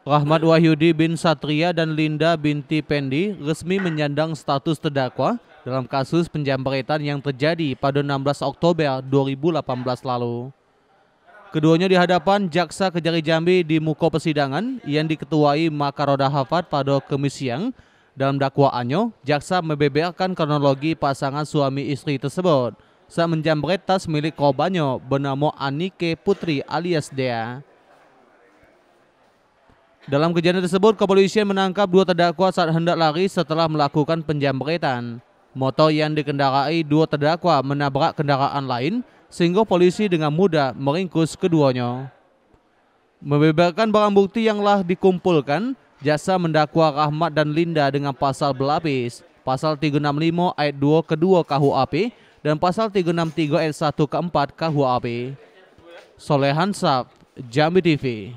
Rahmat Wahyudi bin Satria dan Linda binti Pendi resmi menyandang status terdakwa dalam kasus penjamretan yang terjadi pada 16 Oktober 2018 lalu. Keduanya di hadapan Jaksa Kejari Jambi di muka Persidangan yang diketuai Makaroda Hafat pada Kamis siang. Dalam dakwaannya, Jaksa membeberkan kronologi pasangan suami istri tersebut saat menjamret tas milik korbannya bernama Anike Putri alias Dea. Dalam kejadian tersebut, kepolisian menangkap dua terdakwa saat hendak lari setelah melakukan penjambretan. Motor yang dikendarai dua terdakwa menabrak kendaraan lain sehingga polisi dengan mudah meringkus keduanya. Membeberkan barang bukti yang telah dikumpulkan, jasa mendakwa Rahmat dan Linda dengan pasal berlapis, pasal 365 ayat 2 ke kedua KUHP dan pasal 363 ayat 1 ke 4 KUHP. Solehan Hansab, Jambi TV.